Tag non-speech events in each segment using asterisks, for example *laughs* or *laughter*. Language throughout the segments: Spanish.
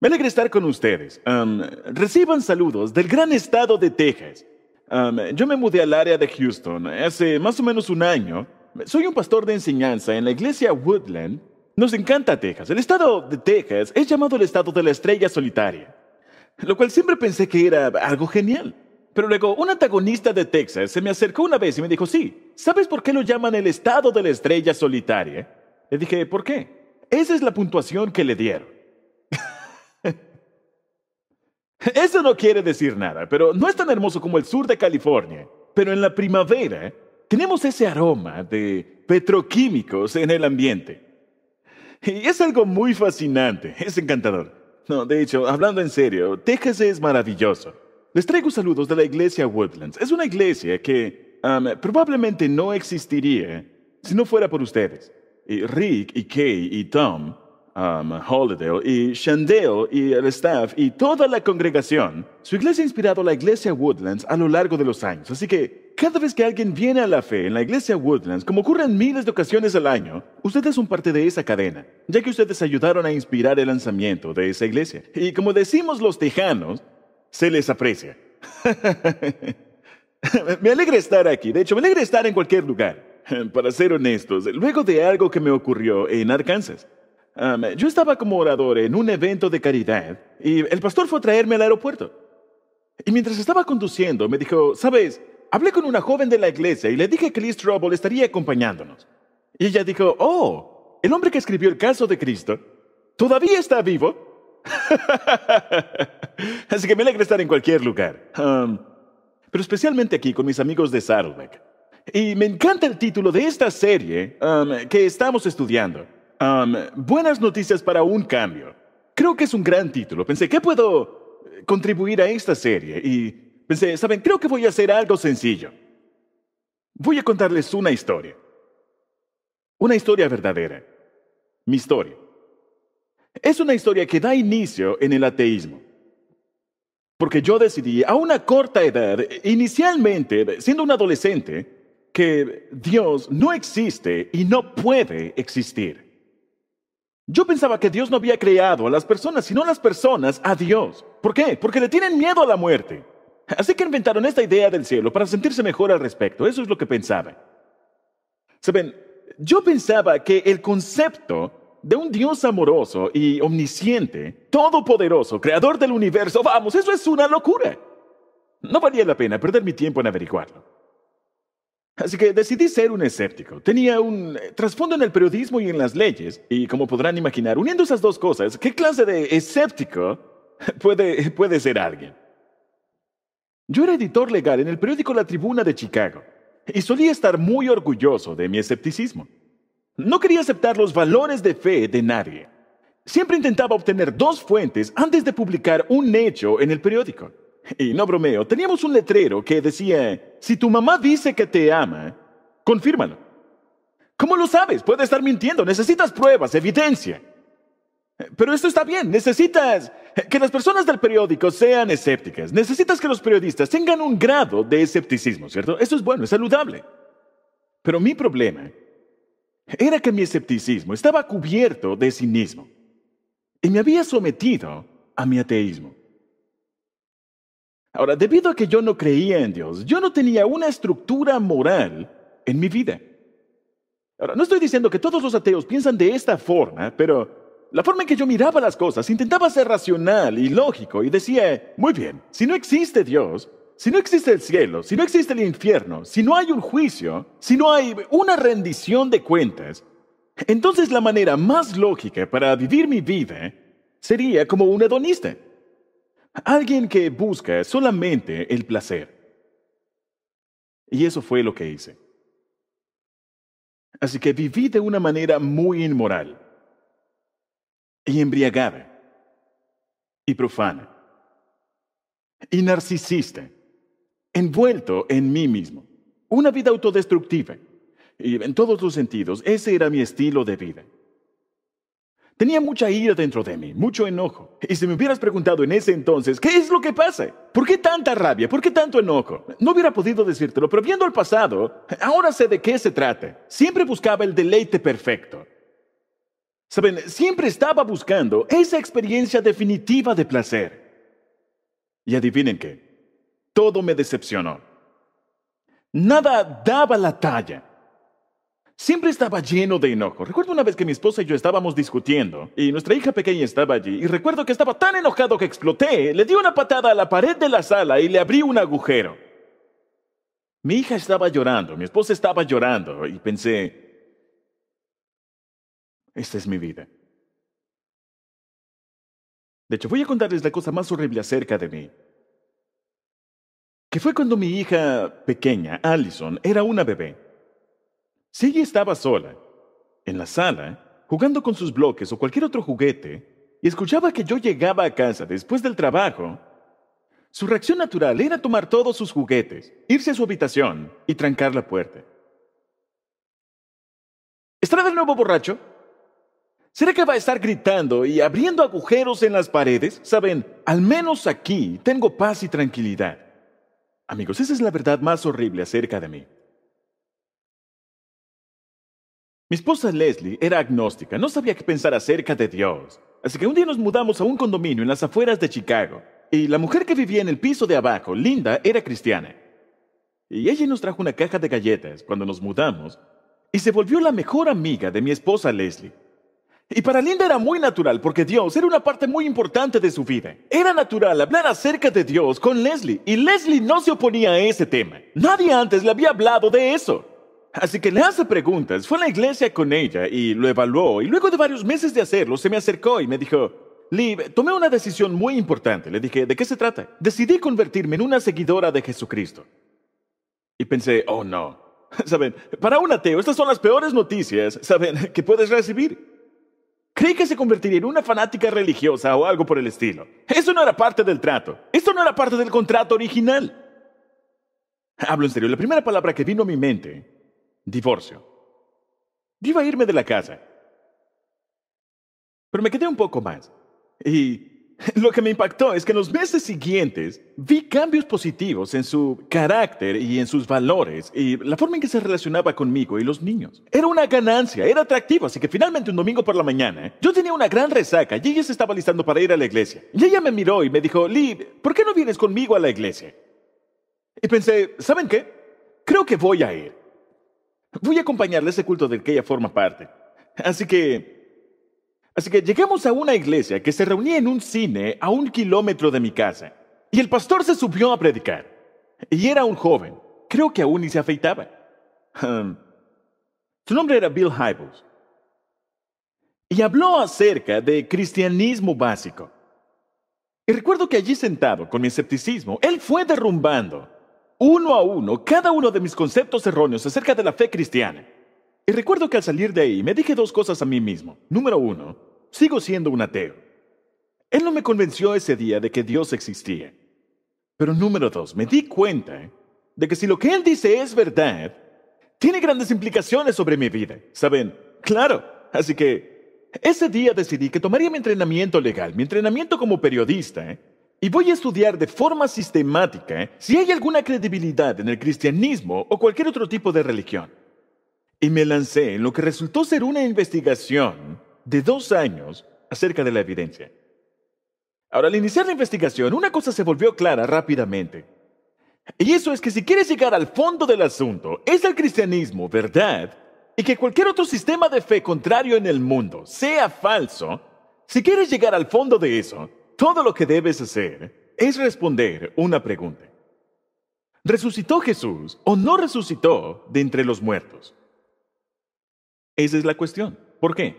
Me alegra estar con ustedes. reciban saludos del gran estado de Texas. yo me mudé al área de Houston hace más o menos un año. Soy un pastor de enseñanza en la iglesia Woodland. Nos encanta Texas. El estado de Texas es llamado el estado de la estrella solitaria, lo cual siempre pensé que era algo genial. Pero luego un antagonista de Texas se me acercó una vez y me dijo, sí, ¿sabes por qué lo llaman el estado de la estrella solitaria? Le dije, ¿por qué? Esa es la puntuación que le dieron. *laughs* Eso no quiere decir nada, pero no es tan hermoso como el sur de California. Pero en la primavera tenemos ese aroma de petroquímicos en el ambiente. Y es algo muy fascinante, es encantador. No, de hecho, hablando en serio, Texas es maravilloso. Les traigo saludos de la iglesia Woodlands. Es una iglesia que um, probablemente no existiría si no fuera por ustedes. Rick y Kay y Tom Um, y Shandell, y el staff y toda la congregación, su iglesia ha inspirado a la iglesia Woodlands a lo largo de los años. Así que cada vez que alguien viene a la fe en la iglesia Woodlands, como ocurre en miles de ocasiones al año, ustedes son parte de esa cadena, ya que ustedes ayudaron a inspirar el lanzamiento de esa iglesia. Y como decimos los tejanos, se les aprecia. *laughs* me alegra estar aquí, de hecho, me alegra estar en cualquier lugar. *laughs* Para ser honestos, luego de algo que me ocurrió en Arkansas, yo estaba como orador en un evento de caridad y el pastor fue a traerme al aeropuerto. Y mientras estaba conduciendo, me dijo, sabes, hablé con una joven de la iglesia y le dije que Liz Trouble estaría acompañándonos. Y ella dijo, oh, el hombre que escribió el caso de Cristo, ¿todavía está vivo? *laughs* Así que me alegra estar en cualquier lugar. pero especialmente aquí con mis amigos de Saddleback. Y me encanta el título de esta serie que estamos estudiando buenas noticias para un cambio. Creo que es un gran título. Pensé, ¿qué puedo eh, contribuir a esta serie? Y pensé, ¿saben? Creo que voy a hacer algo sencillo. Voy a contarles una historia. Una historia verdadera. Mi historia. Es una historia que da inicio en el ateísmo. Porque yo decidí a una corta edad, inicialmente siendo un adolescente, que Dios no existe y no puede existir. Yo pensaba que Dios no había creado a las personas, sino a las personas a Dios. ¿Por qué? Porque le tienen miedo a la muerte. Así que inventaron esta idea del cielo para sentirse mejor al respecto. Eso es lo que pensaba. Saben, yo pensaba que el concepto de un Dios amoroso y omnisciente, todopoderoso, creador del universo, vamos, eso es una locura. No valía la pena perder mi tiempo en averiguarlo. Así que decidí ser un escéptico. Tenía un eh, trasfondo en el periodismo y en las leyes, y como podrán imaginar, uniendo esas dos cosas, ¿qué clase de escéptico puede, ser alguien? Yo era editor legal en el periódico La Tribuna de Chicago, y solía estar muy orgulloso de mi escepticismo. No quería aceptar los valores de fe de nadie. Siempre intentaba obtener dos fuentes antes de publicar un hecho en el periódico. *laughs* y no bromeo, teníamos un letrero que decía, si tu mamá dice que te ama, confírmalo. ¿Cómo lo sabes? Puede estar mintiendo, necesitas pruebas, evidencia. Pero esto está bien, necesitas que las personas del periódico sean escépticas, necesitas que los periodistas tengan un grado de escepticismo, ¿cierto? Eso es bueno, es saludable. Pero mi problema era que mi escepticismo estaba cubierto de cinismo y me había sometido a mi ateísmo. Ahora, debido a que yo no creía en Dios, yo no tenía una estructura moral en mi vida. Ahora, no estoy diciendo que todos los ateos piensan de esta forma, pero la forma en que yo miraba las cosas intentaba ser racional y lógico y decía, muy bien, si no existe Dios, si no existe el cielo, si no existe el infierno, si no hay un juicio, si no hay una rendición de cuentas, entonces la manera más lógica para vivir mi vida sería como un hedonista. Alguien que busca solamente el placer. Y eso fue lo que hice. Así que viví de una manera muy inmoral y embriagada y profana y narcisista, envuelto en mí mismo, una vida autodestructiva y en todos los sentidos, ese era mi estilo de vida. Tenía mucha ira dentro de mí, mucho enojo. Y si me hubieras preguntado en ese entonces, ¿qué es lo que pasa? ¿Por qué tanta rabia? ¿Por qué tanto enojo? No hubiera podido decírtelo, pero viendo el pasado, ahora sé de qué se trata. Siempre buscaba el deleite perfecto. Saben, siempre estaba buscando esa experiencia definitiva de placer. Y adivinen qué, todo me decepcionó. Nada daba la talla. Siempre estaba lleno de enojo. Recuerdo una vez que mi esposa y yo estábamos discutiendo y nuestra hija pequeña estaba allí y recuerdo que estaba tan enojado que exploté, le di una patada a la pared de la sala y le abrí un agujero. Mi hija estaba llorando, mi esposa estaba llorando y pensé, esta es mi vida. De hecho, voy a contarles la cosa más horrible acerca de mí. Que fue cuando mi hija pequeña, Allison, era una bebé ella estaba sola, en la sala, jugando con sus bloques o cualquier otro juguete, y escuchaba que yo llegaba a casa después del trabajo. Su reacción natural era tomar todos sus juguetes, irse a su habitación y trancar la puerta. ¿Estará de nuevo borracho? ¿Será que va a estar gritando y abriendo agujeros en las paredes? Saben, al menos aquí tengo paz y tranquilidad. Amigos, esa es la verdad más horrible acerca de mí. Mi esposa Leslie era agnóstica, no sabía qué pensar acerca de Dios. Así que un día nos mudamos a un condominio en las afueras de Chicago. Y la mujer que vivía en el piso de abajo, Linda, era cristiana. Y ella nos trajo una caja de galletas cuando nos mudamos y se volvió la mejor amiga de mi esposa Leslie. Y para Linda era muy natural porque Dios era una parte muy importante de su vida. Era natural hablar acerca de Dios con Leslie y Leslie no se oponía a ese tema. Nadie antes le había hablado de eso. Así que le hace preguntas, fue a la iglesia con ella y lo evaluó, y luego de varios meses de hacerlo, se me acercó y me dijo, Liv, tomé una decisión muy importante. Le dije, ¿de qué se trata? Decidí convertirme en una seguidora de Jesucristo. Y pensé, oh no. *laughs* Saben, para un ateo estas son las peores noticias, saben, *laughs* que puedes recibir. Creí que se convertiría en una fanática religiosa o algo por el estilo. Eso no era parte del trato. Esto no era parte del contrato original. Hablo en serio, la primera palabra que vino a mi mente Divorcio. iba a irme de la casa. Pero me quedé un poco más. Y *laughs* lo que me impactó es que en los meses siguientes vi cambios positivos en su carácter y en sus valores y la forma en que se relacionaba conmigo y los niños. Era una ganancia, era atractivo, así que finalmente un domingo por la mañana yo tenía una gran resaca y ella se estaba listando para ir a la iglesia. Y ella me miró y me dijo, Lee, ¿por qué no vienes conmigo a la iglesia? Y pensé, ¿saben qué? Creo que voy a ir. Voy a acompañarle a ese culto del que ella forma parte. Así que... Así que llegamos a una iglesia que se reunía en un cine a un kilómetro de mi casa. Y el pastor se subió a predicar. Y era un joven. Creo que aún ni se afeitaba. su nombre era Bill Hybels. Y habló acerca de cristianismo básico. Y recuerdo que allí sentado, con mi escepticismo, él fue derrumbando uno a uno cada uno de mis conceptos erróneos acerca de la fe cristiana. Y recuerdo que al salir de ahí me dije dos cosas a mí mismo. Número uno, sigo siendo un ateo. Él no me convenció ese día de que Dios existía. Pero número dos, me di cuenta de que si lo que él dice es verdad, tiene grandes implicaciones sobre mi vida. ¿Saben? Claro. Así que ese día decidí que tomaría mi entrenamiento legal, mi entrenamiento como periodista, ¿eh? Y voy a estudiar de forma sistemática ¿eh? si hay alguna credibilidad en el cristianismo o cualquier otro tipo de religión. Y me lancé en lo que resultó ser una investigación de dos años acerca de la evidencia. Ahora, al iniciar la investigación, una cosa se volvió clara rápidamente. Y eso es que si quieres llegar al fondo del asunto, es el cristianismo, ¿verdad? Y que cualquier otro sistema de fe contrario en el mundo sea falso, si quieres llegar al fondo de eso, todo lo que debes hacer es responder una pregunta. ¿Resucitó Jesús o no resucitó de entre los muertos? Esa es la cuestión. ¿Por qué?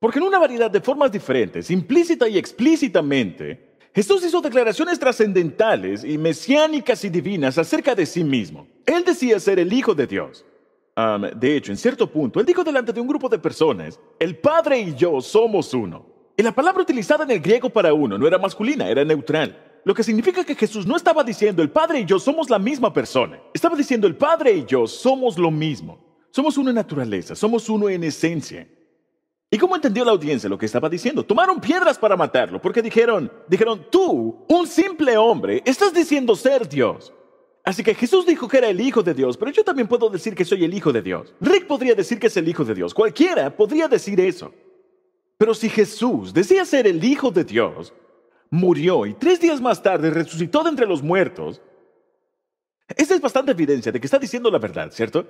Porque en una variedad de formas diferentes, implícita y explícitamente, Jesús hizo declaraciones trascendentales y mesiánicas y divinas acerca de sí mismo. Él decía ser el Hijo de Dios. de hecho, en cierto punto, él dijo delante de un grupo de personas, el Padre y yo somos uno. Y la palabra utilizada en el griego para uno no era masculina, era neutral. Lo que significa que Jesús no estaba diciendo el Padre y yo somos la misma persona. Estaba diciendo el Padre y yo somos lo mismo. Somos una naturaleza, somos uno en esencia. ¿Y cómo entendió la audiencia lo que estaba diciendo? Tomaron piedras para matarlo, porque dijeron, dijeron, tú, un simple hombre, estás diciendo ser Dios. Así que Jesús dijo que era el Hijo de Dios, pero yo también puedo decir que soy el Hijo de Dios. Rick podría decir que es el Hijo de Dios. Cualquiera podría decir eso. Pero si Jesús decía ser el Hijo de Dios, murió y tres días más tarde resucitó de entre los muertos, esa es bastante evidencia de que está diciendo la verdad, ¿cierto?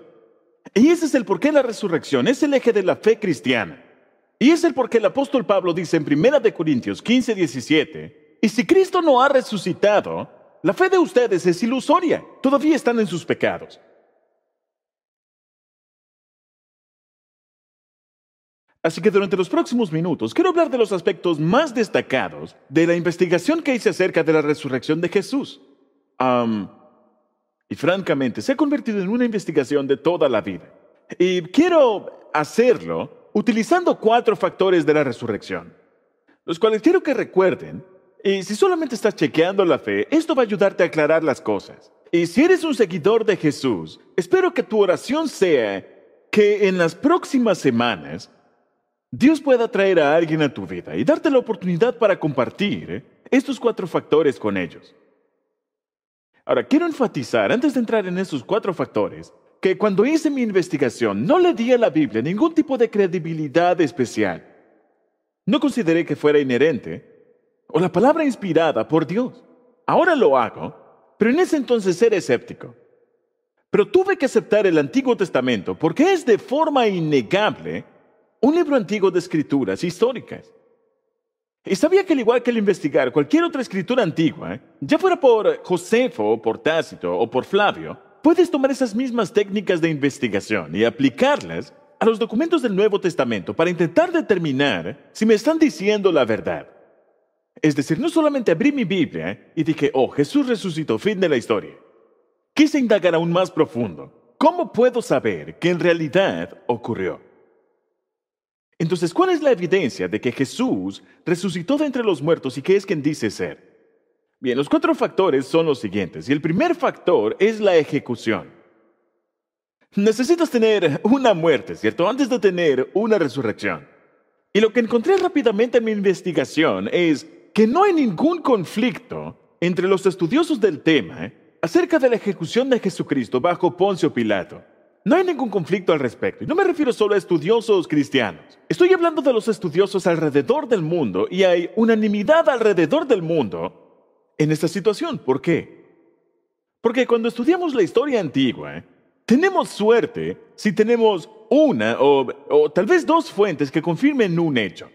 Y ese es el porqué la resurrección es el eje de la fe cristiana. Y es el porqué el apóstol Pablo dice en 1 Corintios 15, 17, y si Cristo no ha resucitado, la fe de ustedes es ilusoria, todavía están en sus pecados. Así que durante los próximos minutos quiero hablar de los aspectos más destacados de la investigación que hice acerca de la resurrección de Jesús. y francamente, se ha convertido en una investigación de toda la vida. Y quiero hacerlo utilizando cuatro factores de la resurrección, los cuales quiero que recuerden. Y si solamente estás chequeando la fe, esto va a ayudarte a aclarar las cosas. Y si eres un seguidor de Jesús, espero que tu oración sea que en las próximas semanas Dios pueda traer a alguien a tu vida y darte la oportunidad para compartir ¿eh? estos cuatro factores con ellos. Ahora, quiero enfatizar, antes de entrar en esos cuatro factores, que cuando hice mi investigación no le di a la Biblia ningún tipo de credibilidad especial. No consideré que fuera inherente o la palabra inspirada por Dios. Ahora lo hago, pero en ese entonces era escéptico. Pero tuve que aceptar el Antiguo Testamento porque es de forma innegable un libro antiguo de escrituras históricas. Y sabía que al igual que al investigar cualquier otra escritura antigua, ¿eh? ya fuera por Josefo, por Tácito o por Flavio, puedes tomar esas mismas técnicas de investigación y aplicarlas a los documentos del Nuevo Testamento para intentar determinar si me están diciendo la verdad. Es decir, no solamente abrí mi Biblia ¿eh? y dije, oh, Jesús resucitó, fin de la historia. Quise indagar aún más profundo. ¿Cómo puedo saber que en realidad ocurrió? Entonces, ¿cuál es la evidencia de que Jesús resucitó de entre los muertos y que es quien dice ser? Bien, los cuatro factores son los siguientes. Y el primer factor es la ejecución. Necesitas tener una muerte, ¿cierto? Antes de tener una resurrección. Y lo que encontré rápidamente en mi investigación es que no hay ningún conflicto entre los estudiosos del tema acerca de la ejecución de Jesucristo bajo Poncio Pilato. No hay ningún conflicto al respecto, y no me refiero solo a estudiosos cristianos. Estoy hablando de los estudiosos alrededor del mundo, y hay unanimidad alrededor del mundo en esta situación. ¿Por qué? Porque cuando estudiamos la historia antigua, ¿eh? tenemos suerte si tenemos una o, tal vez dos fuentes que confirmen un hecho.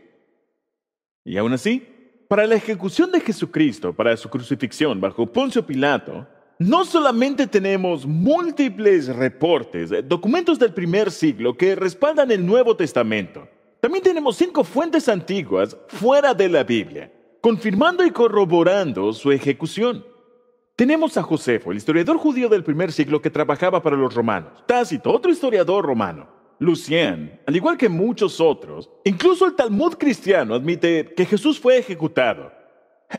Y aún así, para la ejecución de Jesucristo, para su crucifixión bajo Poncio Pilato, no solamente tenemos múltiples reportes, eh, documentos del primer siglo que respaldan el Nuevo Testamento, también tenemos cinco fuentes antiguas fuera de la Biblia, confirmando y corroborando su ejecución. Tenemos a Josefo, el historiador judío del primer siglo que trabajaba para los romanos, Tácito, otro historiador romano, Lucien, al igual que muchos otros, incluso el Talmud cristiano admite que Jesús fue ejecutado,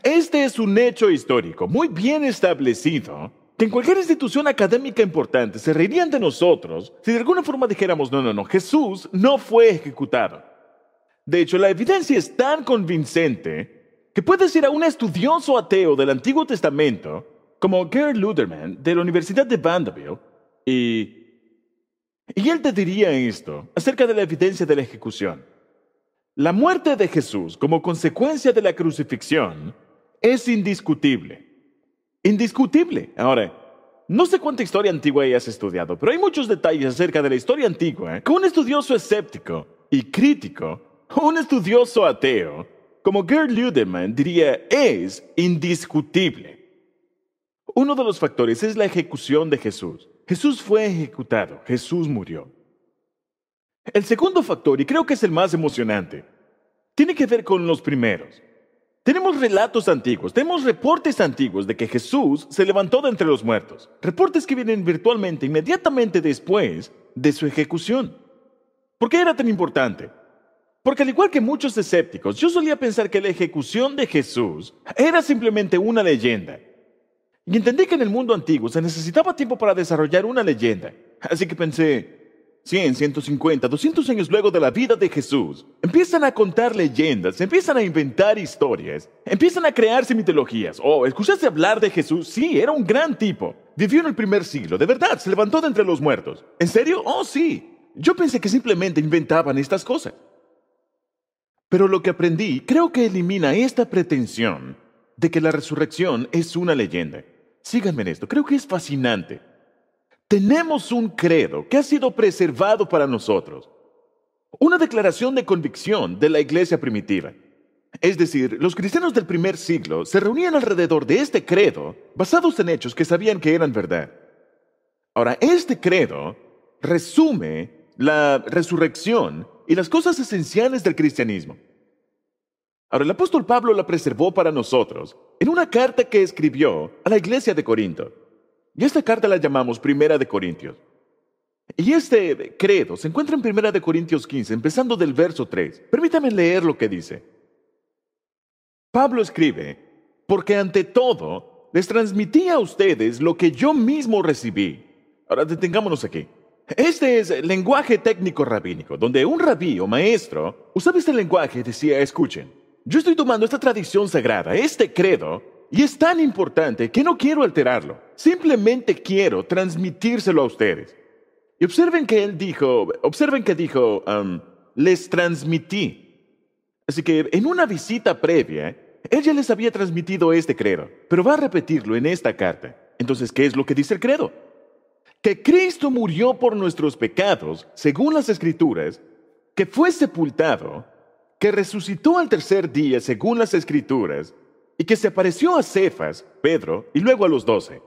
este es un hecho histórico muy bien establecido que en cualquier institución académica importante se reirían de nosotros si de alguna forma dijéramos, no, no, no, Jesús no fue ejecutado. De hecho, la evidencia es tan convincente que puedes ir a un estudioso ateo del Antiguo Testamento, como Gerd Luderman de la Universidad de Vanderbilt, y, y él te diría esto acerca de la evidencia de la ejecución. La muerte de Jesús como consecuencia de la crucifixión es indiscutible. Indiscutible. Ahora, no sé cuánta historia antigua hayas estudiado, pero hay muchos detalles acerca de la historia antigua ¿eh? que un estudioso escéptico y crítico, o un estudioso ateo, como Gerd Ludemann diría, es indiscutible. Uno de los factores es la ejecución de Jesús. Jesús fue ejecutado, Jesús murió. El segundo factor, y creo que es el más emocionante, tiene que ver con los primeros. Tenemos relatos antiguos, tenemos reportes antiguos de que Jesús se levantó de entre los muertos, reportes que vienen virtualmente inmediatamente después de su ejecución. ¿Por qué era tan importante? Porque al igual que muchos escépticos, yo solía pensar que la ejecución de Jesús era simplemente una leyenda. Y entendí que en el mundo antiguo se necesitaba tiempo para desarrollar una leyenda. Así que pensé, 100, 150, 200 años luego de la vida de Jesús, empiezan a contar leyendas, empiezan a inventar historias, empiezan a crearse mitologías. Oh, ¿escuchaste hablar de Jesús? Sí, era un gran tipo. Vivió en el primer siglo, de verdad, se levantó de entre los muertos. ¿En serio? Oh, sí. Yo pensé que simplemente inventaban estas cosas. Pero lo que aprendí creo que elimina esta pretensión de que la resurrección es una leyenda. Síganme en esto, creo que es fascinante. Tenemos un credo que ha sido preservado para nosotros. Una declaración de convicción de la iglesia primitiva. Es decir, los cristianos del primer siglo se reunían alrededor de este credo basados en hechos que sabían que eran verdad. Ahora, este credo resume la resurrección y las cosas esenciales del cristianismo. Ahora, el apóstol Pablo la preservó para nosotros en una carta que escribió a la iglesia de Corinto. Y esta carta la llamamos Primera de Corintios. Y este credo se encuentra en Primera de Corintios 15, empezando del verso 3. Permítame leer lo que dice. Pablo escribe, porque ante todo les transmití a ustedes lo que yo mismo recibí. Ahora detengámonos aquí. Este es lenguaje técnico rabínico, donde un rabí o maestro usaba este lenguaje y decía, escuchen, yo estoy tomando esta tradición sagrada, este credo, y es tan importante que no quiero alterarlo. Simplemente quiero transmitírselo a ustedes. Y observen que él dijo, observen que dijo, um, les transmití. Así que en una visita previa, él ya les había transmitido este credo, pero va a repetirlo en esta carta. Entonces, ¿qué es lo que dice el credo? Que Cristo murió por nuestros pecados, según las escrituras, que fue sepultado, que resucitó al tercer día, según las escrituras, y que se apareció a Cefas, Pedro, y luego a los doce.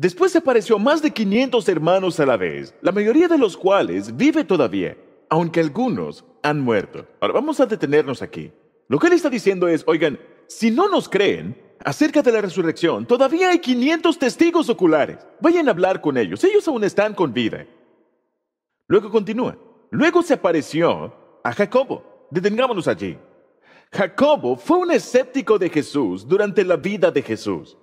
Después se apareció más de 500 hermanos a la vez, la mayoría de los cuales vive todavía, aunque algunos han muerto. Ahora vamos a detenernos aquí. Lo que él está diciendo es, oigan, si no nos creen acerca de la resurrección, todavía hay 500 testigos oculares. Vayan a hablar con ellos, ellos aún están con vida. Luego continúa. Luego se apareció a Jacobo. Detengámonos allí. Jacobo fue un escéptico de Jesús durante la vida de Jesús.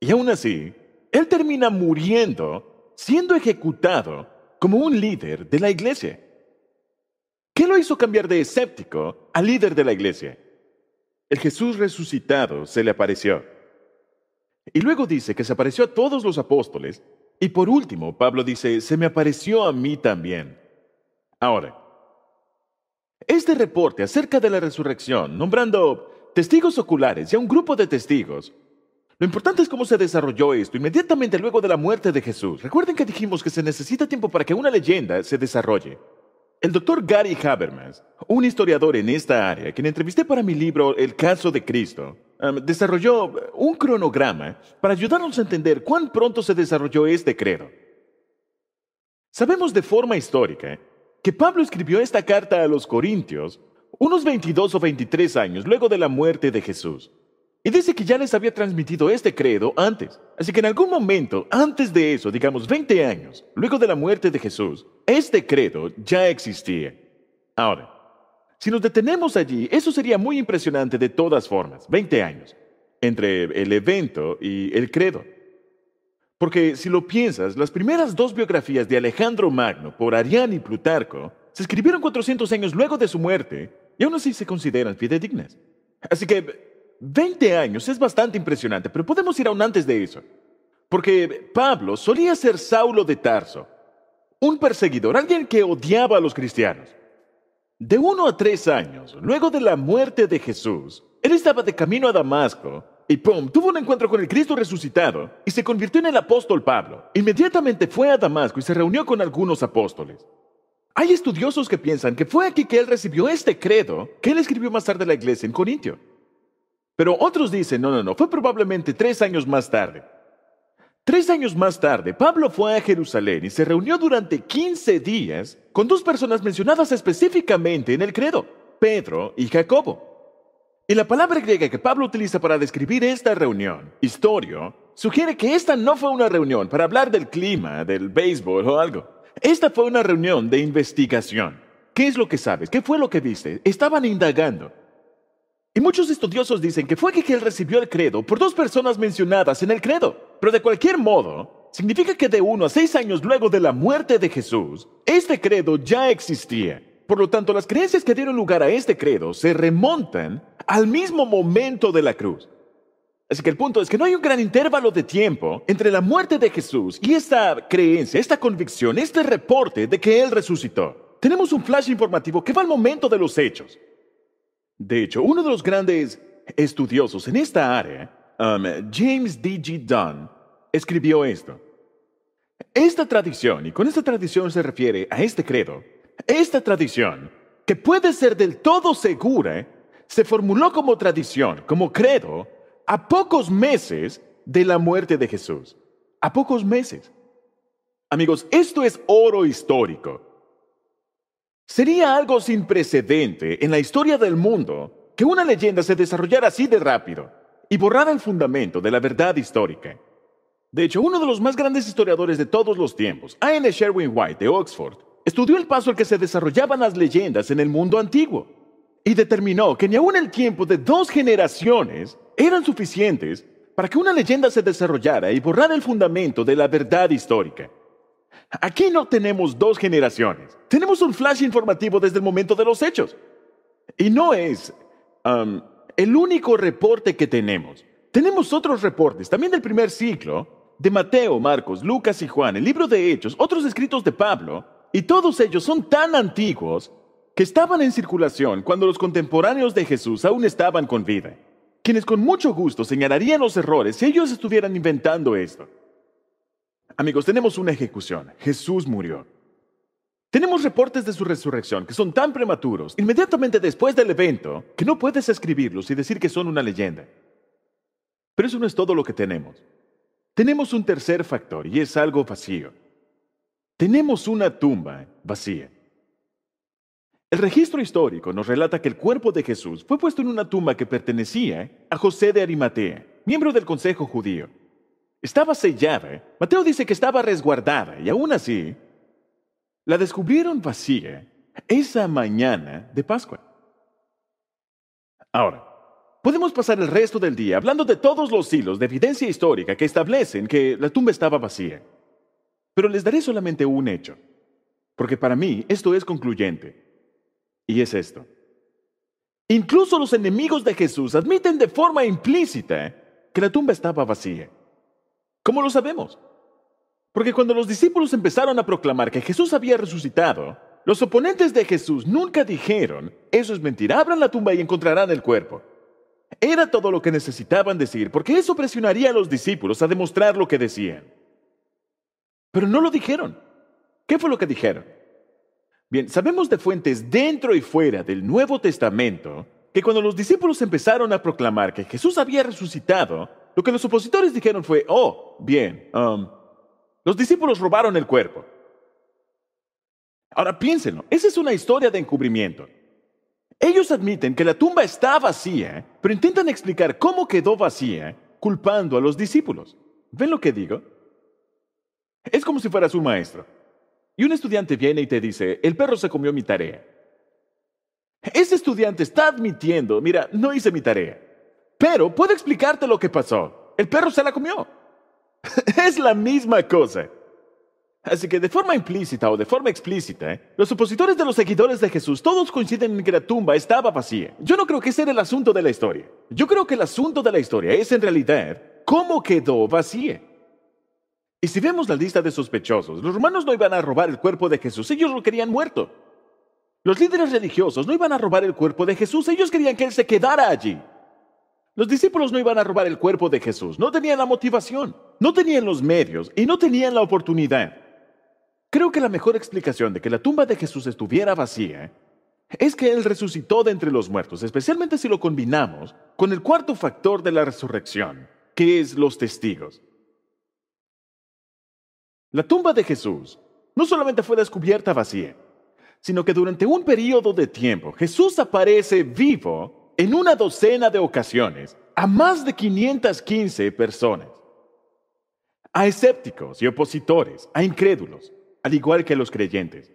Y aún así, él termina muriendo, siendo ejecutado como un líder de la iglesia. ¿Qué lo hizo cambiar de escéptico a líder de la iglesia? El Jesús resucitado se le apareció. Y luego dice que se apareció a todos los apóstoles. Y por último, Pablo dice, se me apareció a mí también. Ahora, este reporte acerca de la resurrección, nombrando testigos oculares y a un grupo de testigos, lo importante es cómo se desarrolló esto inmediatamente luego de la muerte de Jesús. Recuerden que dijimos que se necesita tiempo para que una leyenda se desarrolle. El doctor Gary Habermas, un historiador en esta área, quien entrevisté para mi libro El caso de Cristo, em, desarrolló eh, un cronograma para ayudarnos a entender cuán pronto se desarrolló este credo. Sabemos de forma histórica que Pablo escribió esta carta a los Corintios unos 22 o 23 años luego de la muerte de Jesús. Y dice que ya les había transmitido este credo antes. Así que en algún momento, antes de eso, digamos 20 años, luego de la muerte de Jesús, este credo ya existía. Ahora, si nos detenemos allí, eso sería muy impresionante de todas formas, 20 años, entre el evento y el credo. Porque si lo piensas, las primeras dos biografías de Alejandro Magno por Arián y Plutarco se escribieron 400 años luego de su muerte y aún así se consideran fidedignas. Así que 20 años es bastante impresionante, pero podemos ir aún antes de eso. Porque Pablo solía ser Saulo de Tarso, un perseguidor, alguien que odiaba a los cristianos. De uno a tres años, luego de la muerte de Jesús, él estaba de camino a Damasco y pum, tuvo un encuentro con el Cristo resucitado y se convirtió en el apóstol Pablo. Inmediatamente fue a Damasco y se reunió con algunos apóstoles. Hay estudiosos que piensan que fue aquí que él recibió este credo que él escribió más tarde en la iglesia en Corintio. Pero otros dicen, no, no, no, fue probablemente tres años más tarde. Tres años más tarde, Pablo fue a Jerusalén y se reunió durante 15 días con dos personas mencionadas específicamente en el credo, Pedro y Jacobo. Y la palabra griega que Pablo utiliza para describir esta reunión, historia sugiere que esta no fue una reunión para hablar del clima, del béisbol o algo. Esta fue una reunión de investigación. ¿Qué es lo que sabes? ¿Qué fue lo que viste? Estaban indagando. Y muchos estudiosos dicen que fue que él recibió el credo por dos personas mencionadas en el credo. Pero de cualquier modo, significa que de uno a seis años luego de la muerte de Jesús, este credo ya existía. Por lo tanto, las creencias que dieron lugar a este credo se remontan al mismo momento de la cruz. Así que el punto es que no hay un gran intervalo de tiempo entre la muerte de Jesús y esta creencia, esta convicción, este reporte de que Él resucitó. Tenemos un flash informativo que va al momento de los hechos. De hecho, uno de los grandes estudiosos en esta área, um, James D. G. Dunn, escribió esto. Esta tradición, y con esta tradición se refiere a este credo, esta tradición, que puede ser del todo segura, se formuló como tradición, como credo, a pocos meses de la muerte de Jesús. A pocos meses. Amigos, esto es oro histórico. Sería algo sin precedente en la historia del mundo que una leyenda se desarrollara así de rápido y borrara el fundamento de la verdad histórica. De hecho, uno de los más grandes historiadores de todos los tiempos, A.N. Sherwin White de Oxford, estudió el paso al que se desarrollaban las leyendas en el mundo antiguo y determinó que ni aun el tiempo de dos generaciones eran suficientes para que una leyenda se desarrollara y borrara el fundamento de la verdad histórica. Aquí no tenemos dos generaciones. Tenemos un flash informativo desde el momento de los hechos. Y no es um, el único reporte que tenemos. Tenemos otros reportes, también del primer ciclo, de Mateo, Marcos, Lucas y Juan, el libro de Hechos, otros escritos de Pablo, y todos ellos son tan antiguos que estaban en circulación cuando los contemporáneos de Jesús aún estaban con vida, quienes con mucho gusto señalarían los errores si ellos estuvieran inventando esto. Amigos, tenemos una ejecución. Jesús murió. Tenemos reportes de su resurrección que son tan prematuros, inmediatamente después del evento, que no puedes escribirlos y decir que son una leyenda. Pero eso no es todo lo que tenemos. Tenemos un tercer factor y es algo vacío. Tenemos una tumba vacía. El registro histórico nos relata que el cuerpo de Jesús fue puesto en una tumba que pertenecía a José de Arimatea, miembro del Consejo Judío. Estaba sellada. Mateo dice que estaba resguardada y aún así la descubrieron vacía esa mañana de Pascua. Ahora, podemos pasar el resto del día hablando de todos los hilos de evidencia histórica que establecen que la tumba estaba vacía. Pero les daré solamente un hecho, porque para mí esto es concluyente. Y es esto. Incluso los enemigos de Jesús admiten de forma implícita que la tumba estaba vacía. ¿Cómo lo sabemos? Porque cuando los discípulos empezaron a proclamar que Jesús había resucitado, los oponentes de Jesús nunca dijeron, eso es mentira, abran la tumba y encontrarán el cuerpo. Era todo lo que necesitaban decir, porque eso presionaría a los discípulos a demostrar lo que decían. Pero no lo dijeron. ¿Qué fue lo que dijeron? Bien, sabemos de fuentes dentro y fuera del Nuevo Testamento que cuando los discípulos empezaron a proclamar que Jesús había resucitado, lo que los opositores dijeron fue, oh, bien, um, los discípulos robaron el cuerpo. Ahora piénsenlo, esa es una historia de encubrimiento. Ellos admiten que la tumba está vacía, pero intentan explicar cómo quedó vacía culpando a los discípulos. ¿Ven lo que digo? Es como si fueras un maestro. Y un estudiante viene y te dice, el perro se comió mi tarea. Ese estudiante está admitiendo, mira, no hice mi tarea. Pero puedo explicarte lo que pasó. El perro se la comió. *laughs* es la misma cosa. Así que de forma implícita o de forma explícita, ¿eh? los opositores de los seguidores de Jesús todos coinciden en que la tumba estaba vacía. Yo no creo que ese era el asunto de la historia. Yo creo que el asunto de la historia es en realidad cómo quedó vacía. Y si vemos la lista de sospechosos, los romanos no iban a robar el cuerpo de Jesús, ellos lo querían muerto. Los líderes religiosos no iban a robar el cuerpo de Jesús, ellos querían que él se quedara allí. Los discípulos no iban a robar el cuerpo de Jesús, no tenían la motivación, no tenían los medios y no tenían la oportunidad. Creo que la mejor explicación de que la tumba de Jesús estuviera vacía es que Él resucitó de entre los muertos, especialmente si lo combinamos con el cuarto factor de la resurrección, que es los testigos. La tumba de Jesús no solamente fue descubierta vacía, sino que durante un periodo de tiempo Jesús aparece vivo en una docena de ocasiones a más de 515 personas, a escépticos y opositores, a incrédulos, al igual que a los creyentes,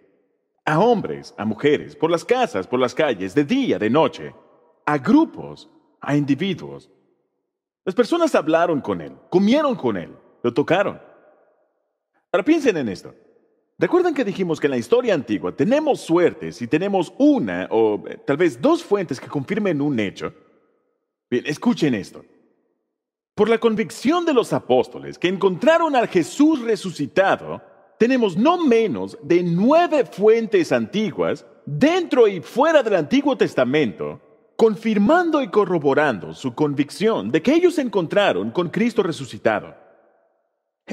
a hombres, a mujeres, por las casas, por las calles, de día, de noche, a grupos, a individuos. Las personas hablaron con él, comieron con él, lo tocaron. Ahora piensen en esto. Recuerden que dijimos que en la historia antigua tenemos suerte si tenemos una o eh, tal vez dos fuentes que confirmen un hecho. Bien, escuchen esto. Por la convicción de los apóstoles que encontraron al Jesús resucitado, tenemos no menos de nueve fuentes antiguas dentro y fuera del Antiguo Testamento, confirmando y corroborando su convicción de que ellos encontraron con Cristo resucitado.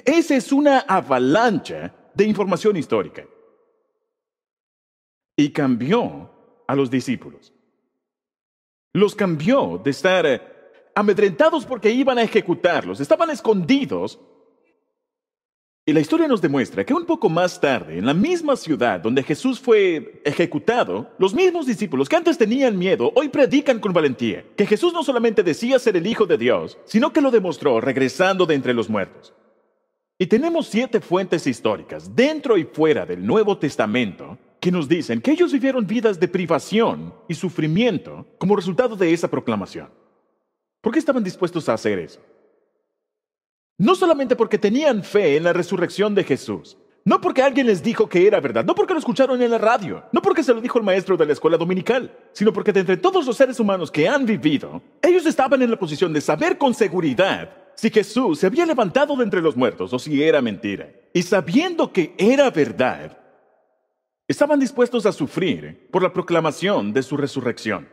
Esa es una avalancha de información histórica. Y cambió a los discípulos. Los cambió de estar eh, amedrentados porque iban a ejecutarlos, estaban escondidos. Y la historia nos demuestra que un poco más tarde, en la misma ciudad donde Jesús fue ejecutado, los mismos discípulos que antes tenían miedo hoy predican con valentía que Jesús no solamente decía ser el Hijo de Dios, sino que lo demostró regresando de entre los muertos. Y tenemos siete fuentes históricas, dentro y fuera del Nuevo Testamento, que nos dicen que ellos vivieron vidas de privación y sufrimiento como resultado de esa proclamación. ¿Por qué estaban dispuestos a hacer eso? No solamente porque tenían fe en la resurrección de Jesús, no porque alguien les dijo que era verdad, no porque lo escucharon en la radio, no porque se lo dijo el maestro de la escuela dominical, sino porque de entre todos los seres humanos que han vivido, ellos estaban en la posición de saber con seguridad si Jesús se había levantado de entre los muertos o si era mentira. Y sabiendo que era verdad, estaban dispuestos a sufrir por la proclamación de su resurrección.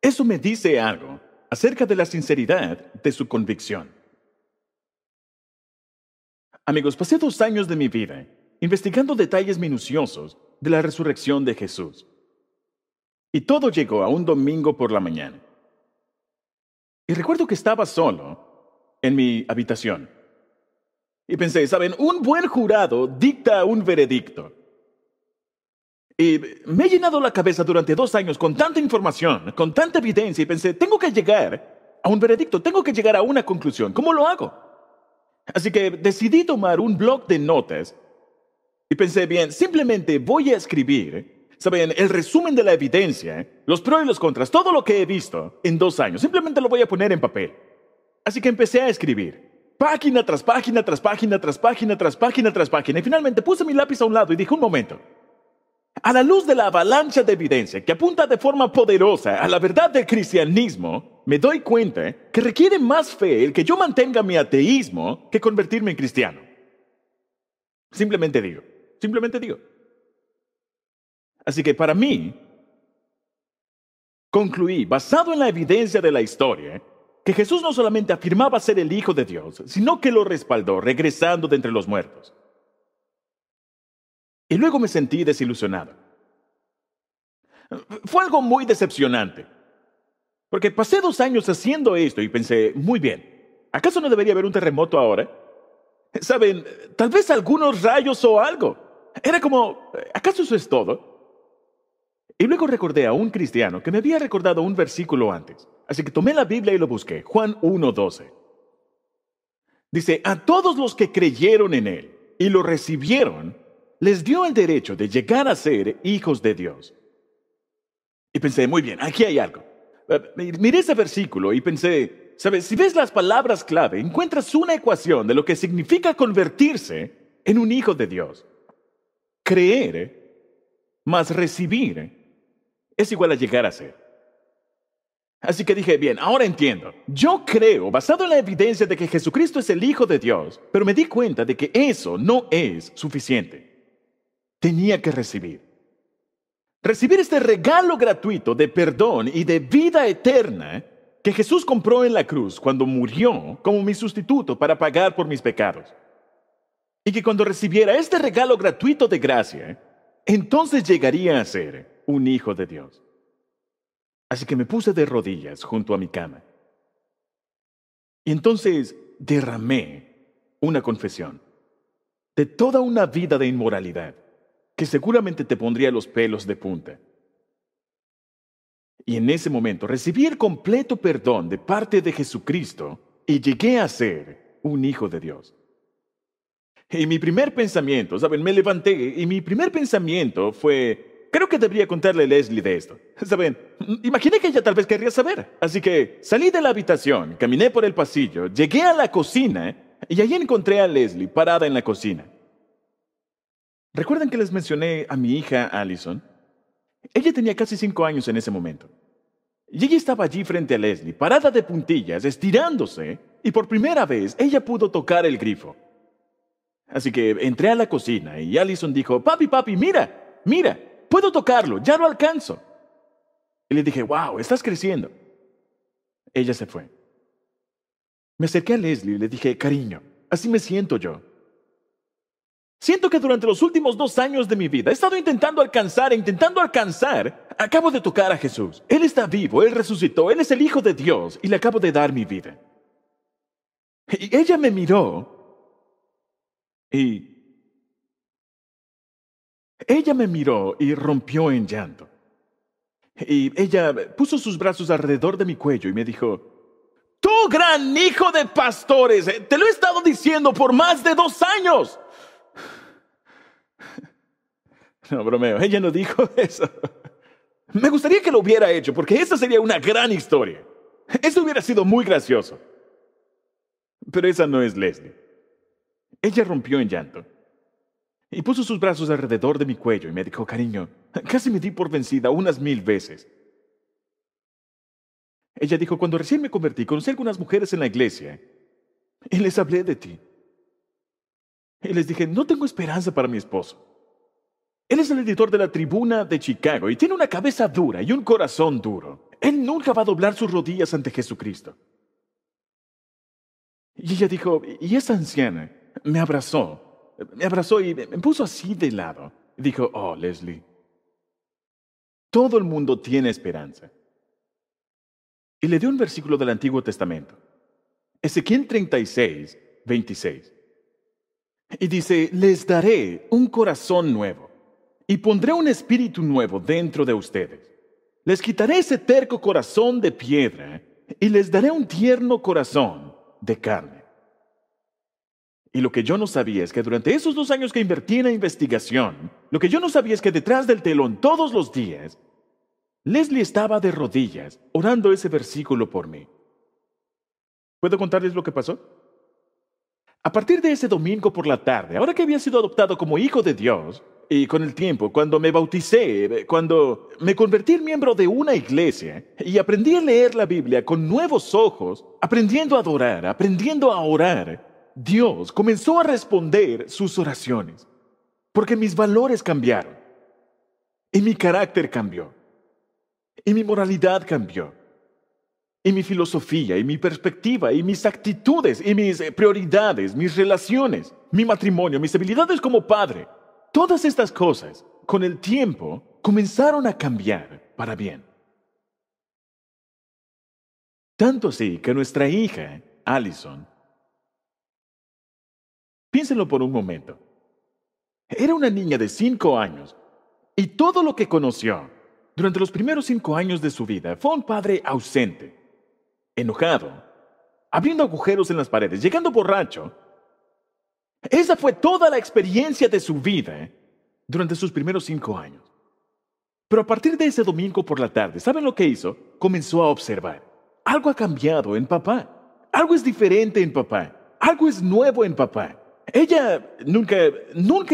Eso me dice algo acerca de la sinceridad de su convicción. Amigos, pasé dos años de mi vida investigando detalles minuciosos de la resurrección de Jesús. Y todo llegó a un domingo por la mañana. Y recuerdo que estaba solo en mi habitación. Y pensé, ¿saben? Un buen jurado dicta un veredicto. Y me he llenado la cabeza durante dos años con tanta información, con tanta evidencia, y pensé, tengo que llegar a un veredicto, tengo que llegar a una conclusión. ¿Cómo lo hago? Así que decidí tomar un blog de notas y pensé, bien, simplemente voy a escribir, ¿saben? El resumen de la evidencia, los pros y los contras, todo lo que he visto en dos años, simplemente lo voy a poner en papel. Así que empecé a escribir. Página tras página, tras página, tras página, tras página, tras página. Y finalmente puse mi lápiz a un lado y dije un momento. A la luz de la avalancha de evidencia que apunta de forma poderosa a la verdad del cristianismo, me doy cuenta que requiere más fe el que yo mantenga mi ateísmo que convertirme en cristiano. Simplemente digo, simplemente digo. Así que para mí, concluí, basado en la evidencia de la historia, que Jesús no solamente afirmaba ser el Hijo de Dios, sino que lo respaldó, regresando de entre los muertos. Y luego me sentí desilusionado. Fue algo muy decepcionante, porque pasé dos años haciendo esto y pensé, muy bien, ¿acaso no debería haber un terremoto ahora? Saben, tal vez algunos rayos o algo. Era como, ¿acaso eso es todo? Y luego recordé a un cristiano que me había recordado un versículo antes, así que tomé la Biblia y lo busqué, Juan 1.12. Dice, a todos los que creyeron en Él y lo recibieron, les dio el derecho de llegar a ser hijos de Dios. Y pensé, muy bien, aquí hay algo. Eh, miré ese versículo y pensé, sabes, si ves las palabras clave, encuentras una ecuación de lo que significa convertirse en un hijo de Dios. Creer más recibir es igual a llegar a ser. Así que dije, bien, ahora entiendo. Yo creo, basado en la evidencia de que Jesucristo es el Hijo de Dios, pero me di cuenta de que eso no es suficiente. Tenía que recibir. Recibir este regalo gratuito de perdón y de vida eterna que Jesús compró en la cruz cuando murió como mi sustituto para pagar por mis pecados. Y que cuando recibiera este regalo gratuito de gracia, entonces llegaría a ser un hijo de Dios. Así que me puse de rodillas junto a mi cama. Y entonces derramé una confesión de toda una vida de inmoralidad que seguramente te pondría los pelos de punta. Y en ese momento recibí el completo perdón de parte de Jesucristo y llegué a ser un hijo de Dios. Y mi primer pensamiento, ¿saben? Me levanté y mi primer pensamiento fue, creo que debería contarle a Leslie de esto. Saben, imaginé que ella tal vez querría saber. Así que salí de la habitación, caminé por el pasillo, llegué a la cocina ¿eh? y allí encontré a Leslie parada en la cocina. ¿Recuerdan que les mencioné a mi hija Allison? Ella tenía casi cinco años en ese momento. Y ella estaba allí frente a Leslie, parada de puntillas, estirándose, y por primera vez ella pudo tocar el grifo. Así que entré a la cocina y Allison dijo, papi, papi, mira, mira, puedo tocarlo, ya lo alcanzo. Y le dije, wow, estás creciendo. Ella se fue. Me acerqué a Leslie y le dije, cariño, así me siento yo. Siento que durante los últimos dos años de mi vida he estado intentando alcanzar, intentando alcanzar. Acabo de tocar a Jesús. Él está vivo, Él resucitó, Él es el Hijo de Dios y le acabo de dar mi vida. Y ella me miró y ella me miró y rompió en llanto. Y ella puso sus brazos alrededor de mi cuello y me dijo, Tú gran hijo de pastores, eh, te lo he estado diciendo por más de dos años. *laughs* No, bromeo, ella no dijo *laughs* eso. Me gustaría que lo hubiera hecho, porque esa sería una gran historia. Eso hubiera sido muy gracioso. Pero esa no es Leslie. Ella rompió en llanto. Y puso sus brazos alrededor de mi cuello y me dijo, cariño, casi me di por vencida unas mil veces. Ella dijo, cuando recién me convertí, conocí a algunas mujeres en la iglesia y les hablé de ti. Y les dije, no tengo esperanza para mi esposo. Él es el editor de la Tribuna de Chicago y tiene una cabeza dura y un corazón duro. Él nunca va a doblar sus rodillas ante Jesucristo. Y ella dijo, y esa anciana me abrazó me abrazó y me puso así de lado. dijo, oh, Leslie, todo el mundo tiene esperanza. Y le dio un versículo del Antiguo Testamento, Ezequiel 36, 26. Y dice, les daré un corazón nuevo y pondré un espíritu nuevo dentro de ustedes. Les quitaré ese terco corazón de piedra y les daré un tierno corazón de carne. Y lo que yo no sabía es que durante esos dos años que invertí en la investigación, lo que yo no sabía es que detrás del telón todos los días, Leslie estaba de rodillas orando ese versículo por mí. ¿Puedo contarles lo que pasó? A partir de ese domingo por la tarde, ahora que había sido adoptado como hijo de Dios, y con el tiempo, cuando me bauticé, cuando me convertí en miembro de una iglesia y aprendí a leer la Biblia con nuevos ojos, aprendiendo a adorar, aprendiendo a orar, Dios comenzó a responder sus oraciones, porque mis valores cambiaron, y mi carácter cambió, y mi moralidad cambió, y mi filosofía, y mi perspectiva, y mis actitudes, y mis eh, prioridades, mis relaciones, mi matrimonio, mis habilidades como padre. Todas estas cosas, con el tiempo, comenzaron a cambiar para bien. Tanto así que nuestra hija, Allison, Piénselo por un momento. Era una niña de cinco años y todo lo que conoció durante los primeros cinco años de su vida fue un padre ausente, enojado, abriendo agujeros en las paredes, llegando borracho. Esa fue toda la experiencia de su vida durante sus primeros cinco años. Pero a partir de ese domingo por la tarde, ¿saben lo que hizo? Comenzó a observar. Algo ha cambiado en papá. Algo es diferente en papá. Algo es nuevo en papá. Ella nunca,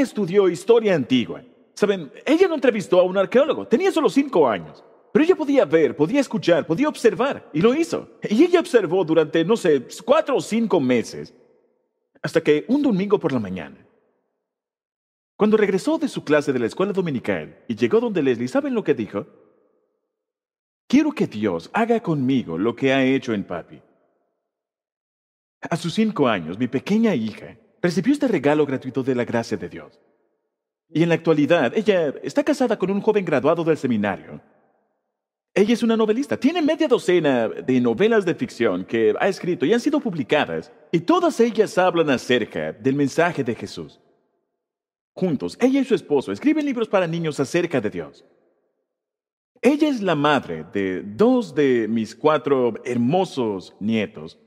estudió historia antigua. Saben, ella no entrevistó a un arqueólogo, tenía solo cinco años. Pero ella podía ver, podía escuchar, podía observar, y lo hizo. Y ella observó durante, no sé, cuatro o cinco meses, hasta que un domingo por la mañana, cuando regresó de su clase de la escuela dominical y llegó donde Leslie, ¿saben lo que dijo? Quiero que Dios haga conmigo lo que ha hecho en papi. A sus cinco años, mi pequeña hija recibió este regalo gratuito de la gracia de Dios. Y en la actualidad, ella está casada con un joven graduado del seminario. Ella es una novelista. Tiene media docena de novelas de ficción que ha escrito y han sido publicadas. Y todas ellas hablan acerca del mensaje de Jesús. Juntos, ella y su esposo escriben libros para niños acerca de Dios. Ella es la madre de dos de mis cuatro hermosos nietos.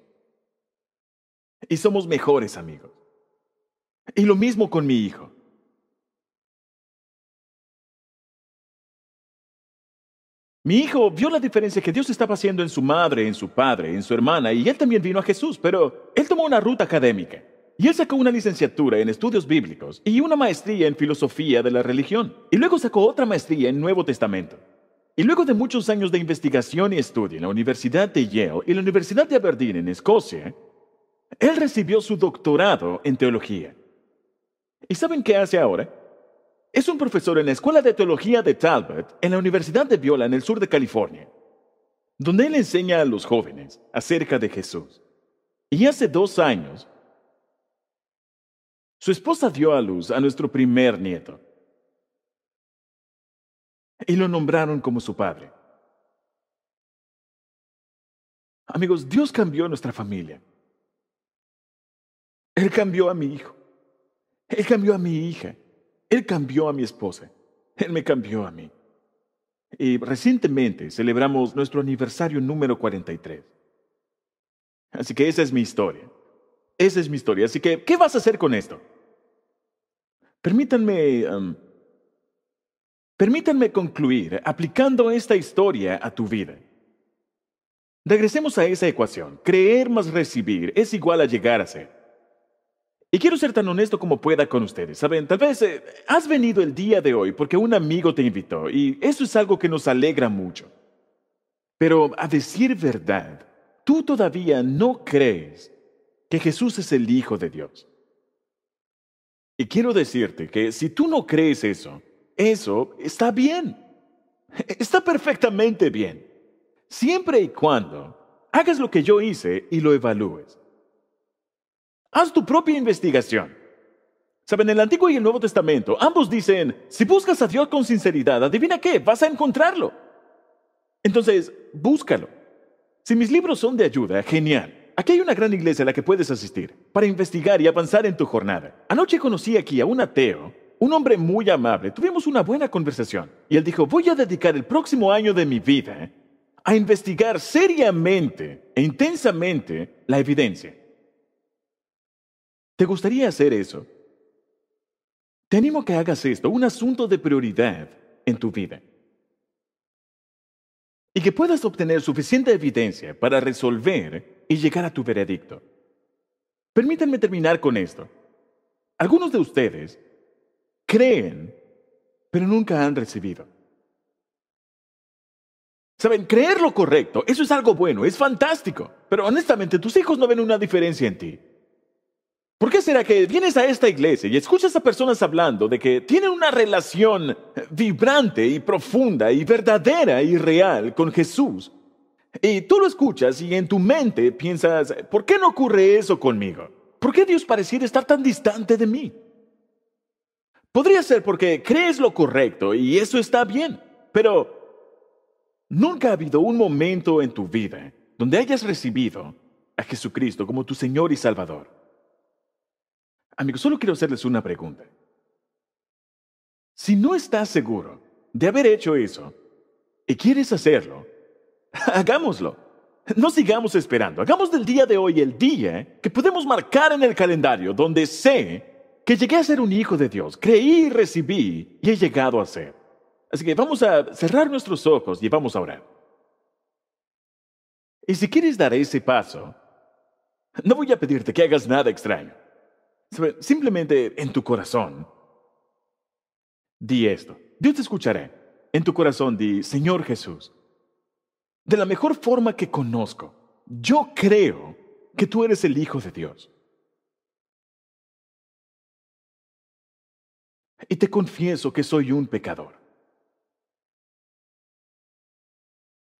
Y somos mejores amigos. Y lo mismo con mi hijo. Mi hijo vio la diferencia que Dios estaba haciendo en su madre, en su padre, en su hermana, y él también vino a Jesús, pero él tomó una ruta académica. Y él sacó una licenciatura en estudios bíblicos y una maestría en filosofía de la religión. Y luego sacó otra maestría en Nuevo Testamento. Y luego de muchos años de investigación y estudio en la Universidad de Yale y la Universidad de Aberdeen en Escocia, él recibió su doctorado en teología. ¿Y saben qué hace ahora? Es un profesor en la Escuela de Teología de Talbot, en la Universidad de Viola, en el sur de California, donde él enseña a los jóvenes acerca de Jesús. Y hace dos años, su esposa dio a luz a nuestro primer nieto. Y lo nombraron como su padre. Amigos, Dios cambió nuestra familia. Él cambió a mi hijo. Él cambió a mi hija. Él cambió a mi esposa. Él me cambió a mí. Y recientemente celebramos nuestro aniversario número 43. Así que esa es mi historia. Esa es mi historia. Así que, ¿qué vas a hacer con esto? Permítanme... Um, permítanme concluir aplicando esta historia a tu vida. Regresemos a esa ecuación. Creer más recibir es igual a llegar a ser. Y quiero ser tan honesto como pueda con ustedes. Saben, tal vez eh, has venido el día de hoy porque un amigo te invitó y eso es algo que nos alegra mucho. Pero a decir verdad, tú todavía no crees que Jesús es el Hijo de Dios. Y quiero decirte que si tú no crees eso, eso está bien. Está perfectamente bien. Siempre y cuando hagas lo que yo hice y lo evalúes. Haz tu propia investigación. Saben, el Antiguo y el Nuevo Testamento, ambos dicen, si buscas a Dios con sinceridad, adivina qué, vas a encontrarlo. Entonces, búscalo. Si mis libros son de ayuda, genial. Aquí hay una gran iglesia a la que puedes asistir para investigar y avanzar en tu jornada. Anoche conocí aquí a un ateo, un hombre muy amable. Tuvimos una buena conversación y él dijo, voy a dedicar el próximo año de mi vida a investigar seriamente e intensamente la evidencia. ¿Te gustaría hacer eso? Te animo a que hagas esto, un asunto de prioridad en tu vida. Y que puedas obtener suficiente evidencia para resolver y llegar a tu veredicto. Permítanme terminar con esto. Algunos de ustedes creen, pero nunca han recibido. Saben, creer lo correcto, eso es algo bueno, es fantástico. Pero honestamente, tus hijos no ven una diferencia en ti. ¿Por qué será que vienes a esta iglesia y escuchas a personas hablando de que tienen una relación vibrante y profunda y verdadera y real con Jesús? Y tú lo escuchas y en tu mente piensas, ¿por qué no ocurre eso conmigo? ¿Por qué Dios pareciera estar tan distante de mí? Podría ser porque crees lo correcto y eso está bien, pero nunca ha habido un momento en tu vida donde hayas recibido a Jesucristo como tu Señor y Salvador. Amigos, solo quiero hacerles una pregunta. Si no estás seguro de haber hecho eso y quieres hacerlo, *laughs* hagámoslo. No sigamos esperando. Hagamos del día de hoy el día que podemos marcar en el calendario donde sé que llegué a ser un hijo de Dios, creí, recibí y he llegado a ser. Así que vamos a cerrar nuestros ojos y vamos a orar. Y si quieres dar ese paso, no voy a pedirte que hagas nada extraño. Simplemente en tu corazón. Di esto. Dios te escucharé. En tu corazón di, Señor Jesús, de la mejor forma que conozco, yo creo que tú eres el Hijo de Dios. Y te confieso que soy un pecador.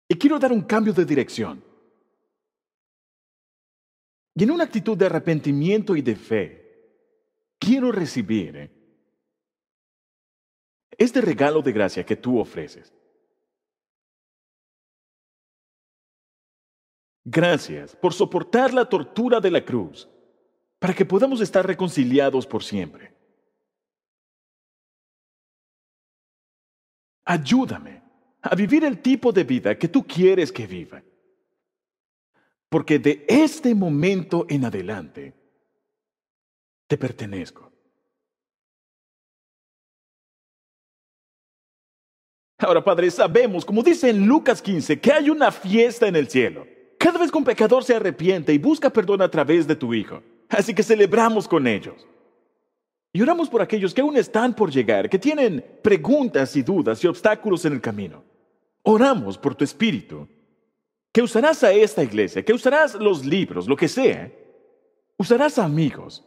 Y quiero dar un cambio de dirección. Y en una actitud de arrepentimiento y de fe, quiero recibir eh, este regalo de gracia que tú ofreces. Gracias por soportar la tortura de la cruz, para que podamos estar reconciliados por siempre. Ayúdame a vivir el tipo de vida que tú quieres que viva, porque de este momento en adelante te pertenezco. Ahora, Padre, sabemos, como dice en Lucas 15, que hay una fiesta en el cielo. Cada vez que un pecador se arrepiente y busca perdón a través de tu Hijo. Así que celebramos con ellos. Y oramos por aquellos que aún están por llegar, que tienen preguntas y dudas y obstáculos en el camino. Oramos por tu Espíritu, que usarás a esta iglesia, que usarás los libros, lo que sea. Usarás amigos,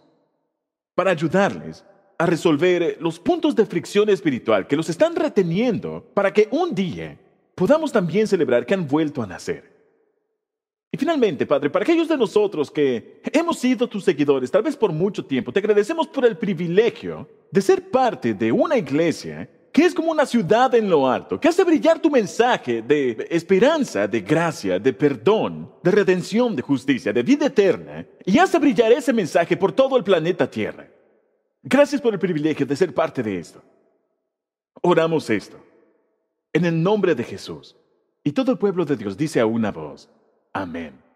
para ayudarles a resolver eh, los puntos de fricción espiritual que los están reteniendo para que un día podamos también celebrar que han vuelto a nacer. Y finalmente, Padre, para aquellos de nosotros que hemos sido tus seguidores, tal vez por mucho tiempo, te agradecemos por el privilegio de ser parte de una iglesia que es como una ciudad en lo alto, que hace brillar tu mensaje de esperanza, de gracia, de perdón, de redención, de justicia, de vida eterna, y hace brillar ese mensaje por todo el planeta Tierra. Gracias por el privilegio de ser parte de esto. Oramos esto, en el nombre de Jesús. Y todo el pueblo de Dios dice a una voz, amén.